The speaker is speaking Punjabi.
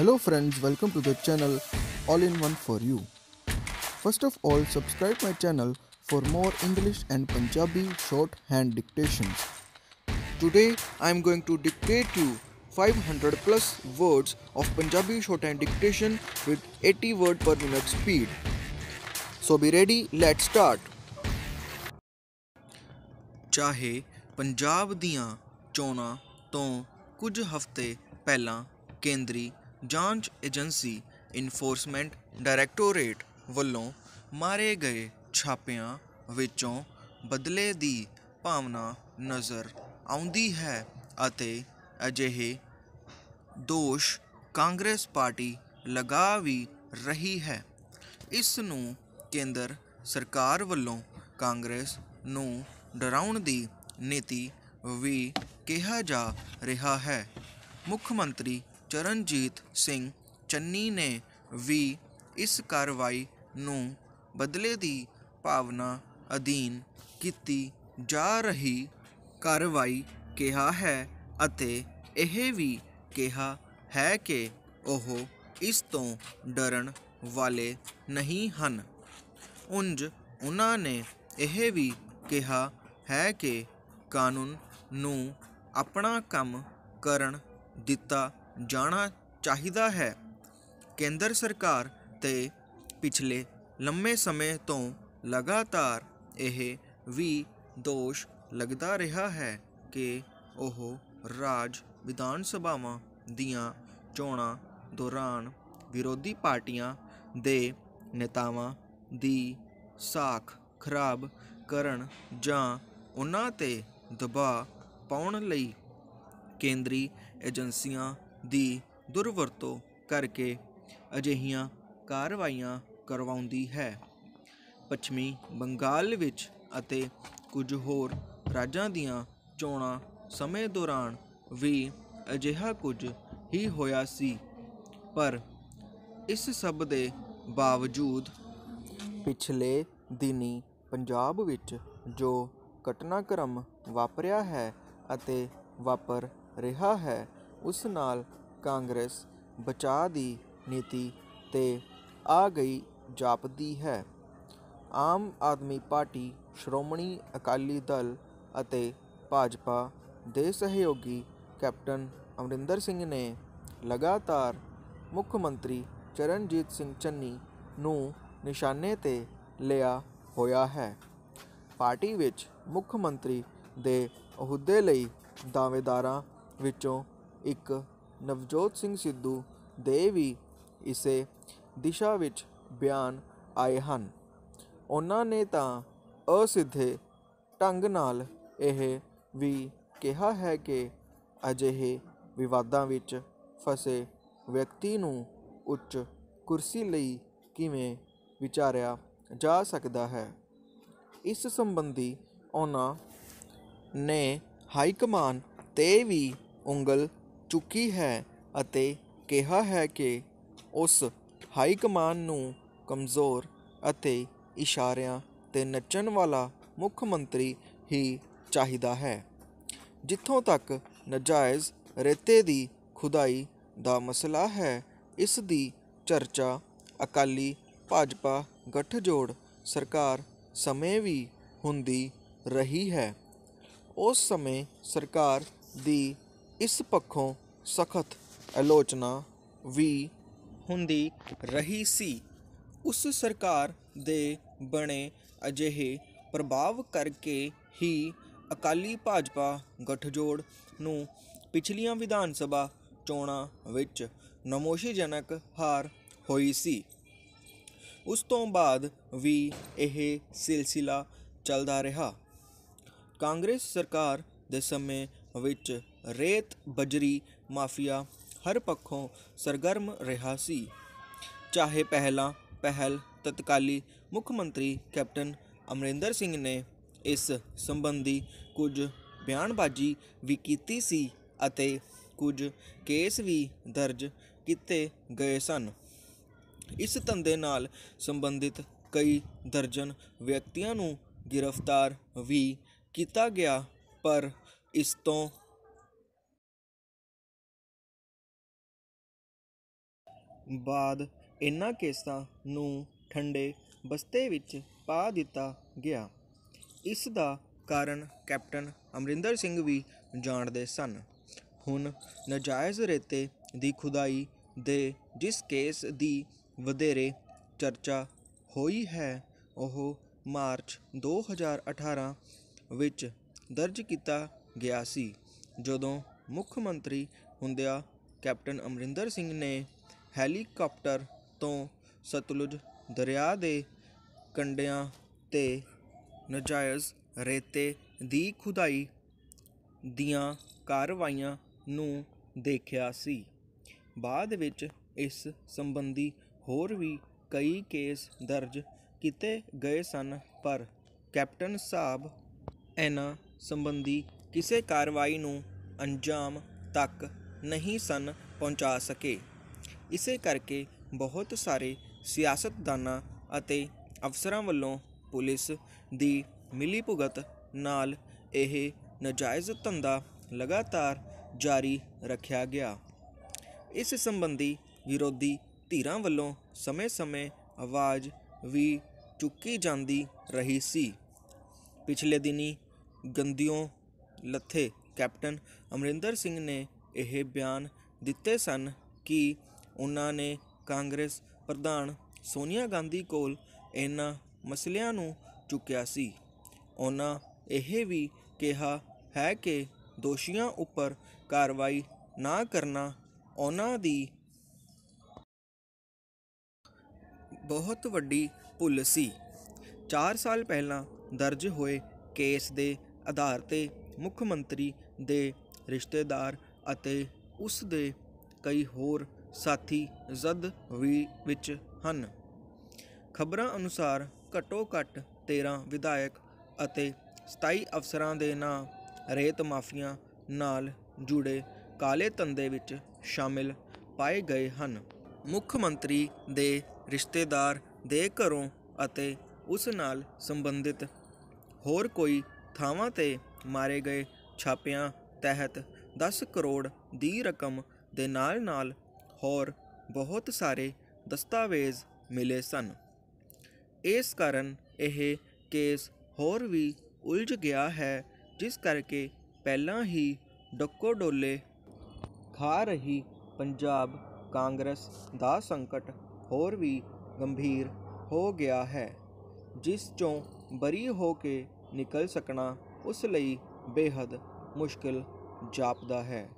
Hello friends, welcome to the channel All in One for You. First of all, subscribe my channel for more English and Punjabi shorthand dictations. Today I am going to dictate you 500 plus words of Punjabi shorthand dictation with 80 word per minute speed. So be ready, let's start. ਚਾਹੇ ਪੰਜਾਬ ਦੀਆਂ ਚੋਣਾਂ ਤੋਂ ਕੁਝ ਹਫ਼ਤੇ ਪਹਿਲਾਂ ਕੇਂਦਰੀ ਜਾਂਚ ਏਜੰਸੀ ਇਨਫੋਰਸਮੈਂਟ ਡਾਇਰੈਕਟੋਰੇਟ ਵੱਲੋਂ ਮਾਰੇ ਗਏ ਛਾਪਿਆਂ ਵਿੱਚੋਂ ਬਦਲੇ ਦੀ ਭਾਵਨਾ ਨਜ਼ਰ ਆਉਂਦੀ ਹੈ ਅਤੇ ਅਜਿਹੇ ਦੋਸ਼ ਕਾਂਗਰਸ ਪਾਰਟੀ ਲਗਾ ਵੀ ਰਹੀ ਹੈ ਇਸ ਨੂੰ ਕੇਂਦਰ ਸਰਕਾਰ ਵੱਲੋਂ ਕਾਂਗਰਸ ਨੂੰ ਡਰਾਉਣ ਦੀ ਨੀਤੀ ਵੀ ਕਿਹਾ ਜਾ ਰਿਹਾ ਹੈ ਮੁੱਖ ਮੰਤਰੀ ਚਰਨਜੀਤ ਸਿੰਘ ਚੰਨੀ ਨੇ ਵੀ ਇਸ ਕਾਰਵਾਈ ਨੂੰ ਬਦਲੇ ਦੀ ਭਾਵਨਾ ਅਧੀਨ ਕੀਤੀ ਜਾ ਰਹੀ ਕਾਰਵਾਈ ਕਿਹਾ ਹੈ ਅਤੇ ਇਹ ਵੀ ਕਿਹਾ ਹੈ ਕਿ ਉਹ ਇਸ ਤੋਂ ਡਰਨ ਵਾਲੇ ਨਹੀਂ ਹਨ ਉੰਜ ਉਹਨਾਂ ਨੇ ਇਹ ਵੀ ਕਿਹਾ ਹੈ ਕਿ ਕਾਨੂੰਨ ਨੂੰ ਆਪਣਾ ਕੰਮ ਕਰਨ ਦਿੱਤਾ ਜਾਣਾ ਚਾਹੀਦਾ ਹੈ ਕੇਂਦਰ ਸਰਕਾਰ ਤੇ ਪਿਛਲੇ ਲੰਮੇ ਸਮੇਂ ਤੋਂ ਲਗਾਤਾਰ ਇਹ ਵੀ ਦੋਸ਼ ਲੱਗਦਾ ਰਿਹਾ ਹੈ ਕਿ ਉਹ ਰਾਜ ਵਿਧਾਨ ਸਭਾਵਾਂ ਦੀਆਂ ਚੋਣਾਂ ਦੌਰਾਨ ਵਿਰੋਧੀ ਪਾਰਟੀਆਂ ਦੇ ਨੇਤਾਵਾਂ ਦੀ ਸਾਖ ਖਰਾਬ ਕਰਨ ਜਾਂ ਉਹਨਾਂ ਤੇ ਦਬਾਅ ਪਾਉਣ ਲਈ ਕੇਂਦਰੀ ਏਜੰਸੀਆਂ ਦੀ ਦੁਰਵਰਤੋਂ ਕਰਕੇ ਅਜਿਹੀਆਂ ਕਾਰਵਾਈਆਂ ਕਰਵਾਉਂਦੀ ਹੈ ਪੱਛਮੀ ਬੰਗਾਲ ਵਿੱਚ ਅਤੇ ਕੁਝ ਹੋਰ ਰਾਜਾਂ ਦੀਆਂ ਚੋਣਾਂ ਸਮੇਂ ਦੌਰਾਨ ਵੀ ਅਜਿਹਾ ਕੁਝ ਹੀ ਹੋਇਆ ਸੀ ਪਰ ਇਸ ਸਭ ਦੇ ਬਾਵਜੂਦ ਪਿਛਲੇ ਦਿਨੀ ਪੰਜਾਬ ਵਿੱਚ ਜੋ ਘਟਨਾਕ੍ਰਮ ਵਾਪਰਿਆ ਹੈ ਅਤੇ ਵਾਪਰ ਰਿਹਾ ਹੈ ਉਸ ਨਾਲ ਕਾਂਗਰਸ ਬਚਾਅ ਦੀ ਨੀਤੀ 'ਤੇ ਆ ਗਈ ਜਾਪਦੀ ਹੈ ਆਮ ਆਦਮੀ ਪਾਰਟੀ ਸ਼੍ਰੋਮਣੀ ਅਕਾਲੀ ਦਲ ਅਤੇ ਭਾਜਪਾ ਦੇ ਸਹਿਯੋਗੀ ਕੈਪਟਨ ਅਮਰਿੰਦਰ ਸਿੰਘ ਨੇ ਲਗਾਤਾਰ ਮੁੱਖ ਮੰਤਰੀ ਚਰਨਜੀਤ ਸਿੰਘ ਚੰਨੀ ਨੂੰ ਨਿਸ਼ਾਨੇ ਤੇ ਲਿਆ ਹੋਇਆ ਹੈ ਪਾਰਟੀ ਵਿੱਚ ਮੁੱਖ ਮੰਤਰੀ ਦੇ ਅਹੁਦੇ ਲਈ ਦਾਅਵੇਦਾਰਾਂ ਵਿੱਚੋਂ ਇੱਕ ਨਵਜੋਤ ਸਿੰਘ ਸਿੱਧੂ ਦੇ ਵੀ ਇਸੇ ਦਿਸ਼ਾ ਵਿੱਚ ਬਿਆਨ ਆਏ ਹਨ ਉਹਨਾਂ ਨੇ ਤਾਂ ਅਸਿੱਧੇ ਢੰਗ ਨਾਲ ਇਹ ਵੀ ਕਿਹਾ ਹੈ ਕਿ ਅਜਿਹੇ ਵਿਵਾਦਾਂ ਵਿੱਚ ਫਸੇ ਵਿਅਕਤੀ ਨੂੰ ਉੱਚ ਕੁਰਸੀ ਲਈ ਕਿਵੇਂ ਵਿਚਾਰਿਆ ਜਾ ਸਕਦਾ ਹੈ ਇਸ ਸੰਬੰਧੀ ਉਹਨਾਂ ਨੇ ਹਾਈ ਕਮਾਨ ਤੇ ਵੀ ਉਂਗਲ ਚੁੱਕੀ ਹੈ ਅਤੇ ਕਿਹਾ ਹੈ ਕਿ ਉਸ ਹਾਈ ਕਮਾਨ ਨੂੰ ਕਮਜ਼ੋਰ ਅਤੇ ਇਸ਼ਾਰਿਆਂ 'ਤੇ ਨੱਚਣ ਵਾਲਾ ਮੁੱਖ ਮੰਤਰੀ ਹੀ ਚਾਹੀਦਾ ਹੈ ਜਿੱਥੋਂ ਤੱਕ ਨਜਾਇਜ਼ ਰੇਤੇ ਦੀ ਖੁਦਾਈ ਦਾ ਮਸਲਾ ਹੈ ਇਸ ਦੀ ਚਰਚਾ ਅਕਾਲੀ ਭਾਜਪਾ ਗੱਠਜੋੜ ਸਰਕਾਰ ਸਮੇਂ ਵੀ ਹੁੰਦੀ ਰਹੀ ਹੈ ਉਸ ਸਮੇਂ ਸਰਕਾਰ ਦੀ ਇਸ ਪੱਖੋਂ ਸਖਤ ਆਲੋਚਨਾ ਵੀ ਹੁੰਦੀ ਰਹੀ ਸੀ ਉਸ ਸਰਕਾਰ ਦੇ ਬਣੇ ਅਜਿਹੇ ਪ੍ਰਭਾਵ ਕਰਕੇ ਹੀ ਅਕਾਲੀ ਭਾਜਪਾ ਗਠਜੋੜ ਨੂੰ ਪਿਛਲੀਆਂ ਵਿਧਾਨ ਸਭਾ ਚੋਣਾਂ ਵਿੱਚ ਨਮੋਸ਼ੀਜਨਕ ਹਾਰ ਹੋਈ ਸੀ ਉਸ ਤੋਂ ਬਾਅਦ ਵੀ ਇਹ ਸਿਲਸਿਲਾ ਚੱਲਦਾ ਰਿਹਾ ਕਾਂਗਰਸ ਸਰਕਾਰ ਦੇ ਸਮੇਂ ਵਿੱਚ ਰੇਤ ਬਜਰੀ ਮਾਫੀਆ ਹਰ ਪੱਖੋਂ ਸਰਗਰਮ ਰਿਹਾ ਸੀ ਚਾਹੇ ਪਹਿਲਾਂ ਪਹਿਲ ਤਤਕਾਲੀ ਮੁੱਖ ਮੰਤਰੀ ਕੈਪਟਨ ਅਮਰਿੰਦਰ ਸਿੰਘ ਨੇ ਇਸ ਸੰਬੰਧੀ ਕੁਝ ਬਿਆਨਬਾਜ਼ੀ ਵੀ ਕੀਤੀ ਸੀ ਅਤੇ ਕੁਝ ਕੇਸ ਵੀ ਦਰਜ ਕੀਤੇ ਗਏ ਸਨ ਇਸ ਧੰਦੇ ਨਾਲ ਸੰਬੰਧਿਤ ਕਈ ਦਰਜਨ ਵਿਅਕਤੀਆਂ ਨੂੰ ਗ੍ਰਿਫਤਾਰ ਵੀ ਕੀਤਾ ਗਿਆ ਪਰ ਇਸ ਤੋਂ ਬਾਅਦ ਇਨ੍ਹਾਂ ਕੇਸਾਂ ਨੂੰ ਠੰਡੇ ਬਸਤੇ ਵਿੱਚ ਪਾ ਦਿੱਤਾ ਗਿਆ ਇਸ ਦਾ ਕਾਰਨ ਕੈਪਟਨ ਅਮਰਿੰਦਰ ਸਿੰਘ ਵੀ ਜਾਣਦੇ ਸਨ ਹੁਣ ਨਜਾਇਜ਼ ਰੇਤੇ ਦੀ ਖੁਦਾਈ ਦੇ ਜਿਸ ਕੇਸ ਦੀ ਵਧੇਰੇ ਚਰਚਾ ਹੋਈ ਹੈ ਉਹ ਮਾਰਚ 2018 ਵਿੱਚ ਦਰਜ ਕੀਤਾ ਗਿਆ ਸੀ ਜਦੋਂ ਮੁੱਖ ਮੰਤਰੀ ਹੁੰਦਿਆ ਕੈਪਟਨ ਅਮਰਿੰਦਰ ਸਿੰਘ ਨੇ ਹੈਲੀਕਾਪਟਰ ਤੋਂ ਸਤਲੁਜ ਦਰਿਆ ਦੇ ਕੰਢਿਆਂ 'ਤੇ ਨਜਾਇਜ਼ ਰੇਤੇ ਦੀ ਖੁਦਾਈ ਦੀਆਂ ਕਾਰਵਾਈਆਂ ਨੂੰ ਦੇਖਿਆ ਸੀ ਬਾਅਦ ਵਿੱਚ ਇਸ ਸੰਬੰਧੀ ਹੋਰ ਵੀ ਕਈ ਕੇਸ ਦਰਜ ਕੀਤੇ ਗਏ ਸਨ ਪਰ ਕੈਪਟਨ ਸਾਹਿਬ ਇਹਨਾਂ ਸੰਬੰਧੀ ਕਿਸੇ ਕਾਰਵਾਈ ਨੂੰ ਅੰਜਾਮ ਤੱਕ ਨਹੀਂ ਸਨ ਪਹੁੰਚਾ ਸਕੇ ਇਸੇ ਕਰਕੇ ਬਹੁਤ ਸਾਰੇ ਸਿਆਸਤਦਾਨਾਂ ਅਤੇ ਅਫਸਰਾਂ ਵੱਲੋਂ ਪੁਲਿਸ ਦੀ ਮਿਲੀਭੁਗਤ ਨਾਲ ਇਹ ਨਜਾਇਜ਼ ਧੰਦਾ ਲਗਾਤਾਰ ਜਾਰੀ ਰੱਖਿਆ ਗਿਆ ਇਸ ਸੰਬੰਧੀ ਵਿਰੋਧੀ ਧਿਰਾਂ ਵੱਲੋਂ ਸਮੇਂ-ਸਮੇਂ ਆਵਾਜ਼ ਵੀ ਚੁੱਕੀ ਜਾਂਦੀ ਰਹੀ ਸੀ ਪਿਛਲੇ ਦਿਨੀ ਗੰਦਿਓ ਲੱਥੇ ਕੈਪਟਨ ਅਮਰਿੰਦਰ ਸਿੰਘ ਨੇ ਇਹ ਬਿਆਨ ਦਿੱਤੇ ਸਨ ਕਿ ਉਨ੍ਹਾਂ ਨੇ ਕਾਂਗਰਸ ਪ੍ਰਧਾਨ ਸੋਨੀਆ ਗਾਂਧੀ ਕੋਲ ਇਹਨਾਂ ਮਸਲਿਆਂ ਨੂੰ ਚੁੱਕਿਆ ਸੀ ਉਨ੍ਹਾਂ ਇਹ ਵੀ ਕਿਹਾ ਹੈ ਕਿ ਦੋਸ਼ੀਆਂ ਉੱਪਰ ਕਾਰਵਾਈ ਨਾ ਕਰਨਾ ਉਨ੍ਹਾਂ ਦੀ ਬਹੁਤ ਵੱਡੀ ਭੁੱਲ ਸੀ 4 ਸਾਲ ਪਹਿਲਾਂ ਦਰਜ ਹੋਏ ਕੇਸ ਦੇ ਆਧਾਰ ਤੇ ਮੁੱਖ ਮੰਤਰੀ ਦੇ ਰਿਸ਼ਤੇਦਾਰ ਅਤੇ ਉਸ ਦੇ ਕਈ ਹੋਰ ਸਾਥੀ ਜ਼ਦ ਵੀ ਵਿੱਚ ਹਨ ਖਬਰਾਂ ਅਨੁਸਾਰ ਘਟੋ ਘਟ 13 ਵਿਧਾਇਕ ਅਤੇ 27 ਅਫਸਰਾਂ ਦੇ ਨਾਂ ਰੇਤ ਮਾਫੀਆ ਨਾਲ ਜੁੜੇ ਕਾਲੇ ਧੰਦੇ ਵਿੱਚ ਸ਼ਾਮਿਲ ਪਾਏ ਗਏ ਹਨ ਮੁੱਖ ਮੰਤਰੀ ਦੇ ਰਿਸ਼ਤੇਦਾਰ ਦੇ ਘਰੋਂ ਅਤੇ ਉਸ ਨਾਲ ਸੰਬੰਧਿਤ ਹੋਰ ਕੋਈ ਥਾਵਾਂ ਤੇ ਮਾਰੇ ਗਏ ਛਾਪਿਆਂ ਤਹਿਤ 10 ਕਰੋੜ ਦੀ ਰਕਮ ਦੇ ਨਾਲ-ਨਾਲ ਹੋਰ ਬਹੁਤ ਸਾਰੇ ਦਸਤਾਵੇਜ਼ ਮਿਲੇ ਸਨ ਇਸ ਕਾਰਨ ਇਹ ਕੇਸ ਹੋਰ ਵੀ ਉਲਝ ਗਿਆ ਹੈ ਜਿਸ ਕਰਕੇ ਪਹਿਲਾਂ ਹੀ ਡੱਕੋ ਡੋਲੇ ਖਾ ਰਹੀ ਪੰਜਾਬ ਕਾਂਗਰਸ ਦਾ ਸੰਕਟ ਹੋਰ ਵੀ ਗੰਭੀਰ ਹੋ ਗਿਆ ਹੈ ਜਿਸ ਚੋਂ ਬਰੀ ਹੋ ਕੇ ਨਿਕਲ ਸਕਣਾ ਉਸ ਲਈ ਬੇहद ਮੁਸ਼ਕਲ ਜਾਪਦਾ ਹੈ